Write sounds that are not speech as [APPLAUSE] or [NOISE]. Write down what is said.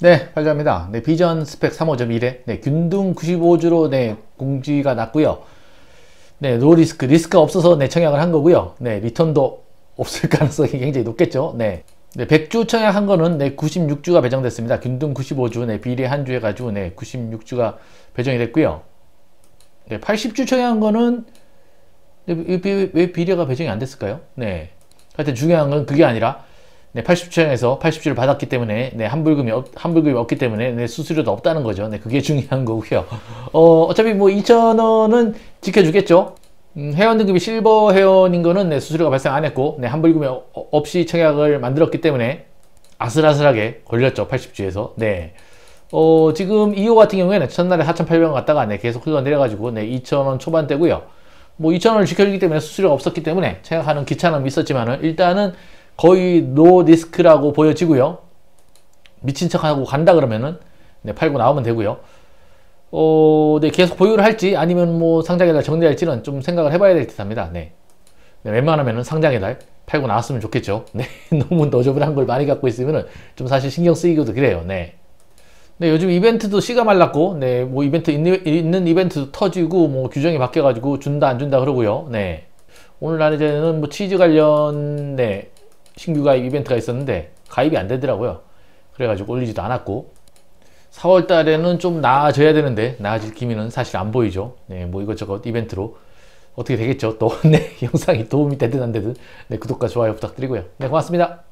네, 발표합니다. 네, 비전 스펙 3.5.1에 네, 균등 95주로 네, 공지가 났고요. 네, 노 리스크, 리스크 없어서 네, 청약을 한 거고요. 네, 리턴도 [LAUGHS] 없을 가능성이 굉장히 높겠죠. 네. 네, 100주 청약한 거는 네, 96주가 배정됐습니다. 균등 95주, 네, 비례 한 주에 가지고 네, 96주가 배정이 됐고요. 네, 80주 청약한 거는 네, 왜, 왜 비례가 배정이 안 됐을까요? 네. 하여튼 중요한 건 그게 아니라 네, 87에서 87을 받았기 때문에 네, 환불금이 없, 환불금이 없기 때문에 네, 수수료도 없다는 거죠. 네, 그게 [LAUGHS] 중요한 거고요. 어, 어차피 뭐 2,000원은 지켜주겠죠. 음, 회원 등급이 실버 회원인 거는 네, 수수료가 발생 안 했고 네, 환불금이 어, 어 없이 청약을 만들었기 때문에 아슬아슬하게 걸렸죠. 80주에서. 네. 어, 지금 2호 같은 경우에는 첫날에 4,800원 갔다가 네, 계속 흘러내려가지고 네, 2,000원 초반대고요. 뭐 2,000원을 지켜주기 때문에 수수료가 없었기 때문에 청약하는 귀찮음이 있었지만은 일단은 거의 노 리스크라고 보여지고요. 미친 척하고 간다 그러면은 네, 팔고 나오면 되고요. 어, 네, 계속 보유를 할지 아니면 뭐 상장에다 정리할지는 좀 생각을 해봐야 될 듯합니다. 네. 네 웬만하면은 상장에다 팔고 나왔으면 좋겠죠. [LAUGHS] 네, 너무 너저분한 걸 많이 갖고 있으면은 좀 사실 신경 쓰이기도 그래요. 네. 네, 요즘 이벤트도 씨가 말랐고, 네, 뭐 이벤트 있는, 있는 이벤트도 터지고, 뭐 규정이 바뀌어가지고 준다 안 준다 그러고요. 네. 오늘 날에는 뭐 치즈 관련, 네, 신규 가입 이벤트가 있었는데 가입이 안 되더라고요. 그래가지고 올리지도 않았고 4월 달에는 좀 나아져야 되는데 나아질 기미는 사실 안 보이죠. 네, 뭐 이것저것 이벤트로 어떻게 되겠죠. 또 [LAUGHS] 네, 영상이 도움이 되든 안 되든 네, 구독과 좋아요 부탁드리고요. 네, 고맙습니다.